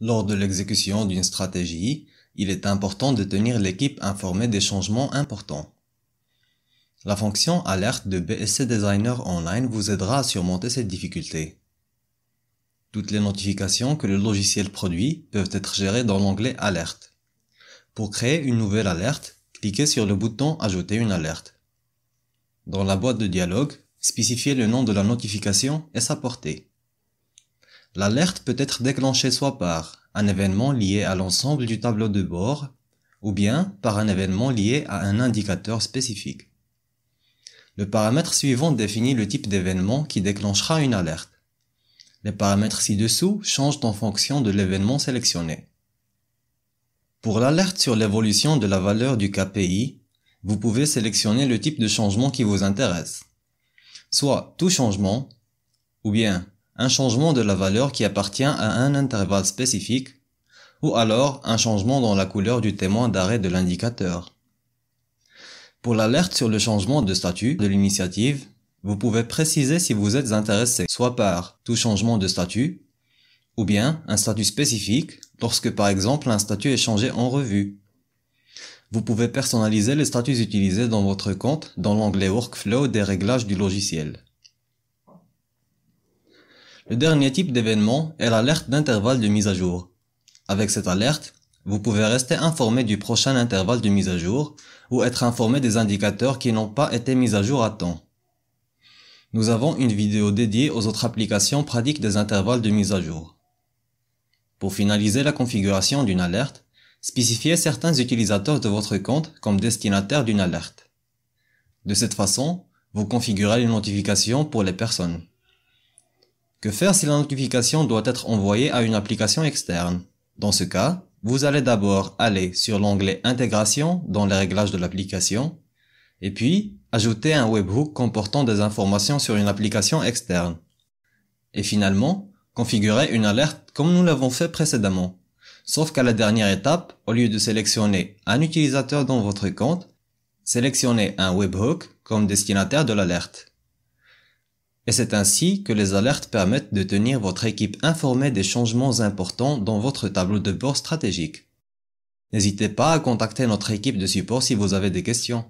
Lors de l'exécution d'une stratégie, il est important de tenir l'équipe informée des changements importants. La fonction alerte de BSC Designer Online vous aidera à surmonter cette difficulté. Toutes les notifications que le logiciel produit peuvent être gérées dans l'onglet Alerte. Pour créer une nouvelle alerte, cliquez sur le bouton Ajouter une alerte. Dans la boîte de dialogue, spécifiez le nom de la notification et sa portée. L'alerte peut être déclenchée soit par un événement lié à l'ensemble du tableau de bord ou bien par un événement lié à un indicateur spécifique. Le paramètre suivant définit le type d'événement qui déclenchera une alerte. Les paramètres ci-dessous changent en fonction de l'événement sélectionné. Pour l'alerte sur l'évolution de la valeur du KPI, vous pouvez sélectionner le type de changement qui vous intéresse. Soit tout changement, ou bien un changement de la valeur qui appartient à un intervalle spécifique, ou alors un changement dans la couleur du témoin d'arrêt de l'indicateur. Pour l'alerte sur le changement de statut de l'initiative, vous pouvez préciser si vous êtes intéressé soit par tout changement de statut, ou bien un statut spécifique lorsque par exemple un statut est changé en revue. Vous pouvez personnaliser les statuts utilisés dans votre compte dans l'onglet Workflow des réglages du logiciel. Le dernier type d'événement est l'alerte d'intervalle de mise à jour. Avec cette alerte, vous pouvez rester informé du prochain intervalle de mise à jour ou être informé des indicateurs qui n'ont pas été mis à jour à temps. Nous avons une vidéo dédiée aux autres applications pratiques des intervalles de mise à jour. Pour finaliser la configuration d'une alerte, spécifiez certains utilisateurs de votre compte comme destinataires d'une alerte. De cette façon, vous configurez les notifications pour les personnes. Que faire si la notification doit être envoyée à une application externe Dans ce cas, vous allez d'abord aller sur l'onglet Intégration dans les réglages de l'application, et puis ajouter un webhook comportant des informations sur une application externe. Et finalement, configurer une alerte comme nous l'avons fait précédemment. Sauf qu'à la dernière étape, au lieu de sélectionner un utilisateur dans votre compte, sélectionnez un webhook comme destinataire de l'alerte. Et c'est ainsi que les alertes permettent de tenir votre équipe informée des changements importants dans votre tableau de bord stratégique. N'hésitez pas à contacter notre équipe de support si vous avez des questions.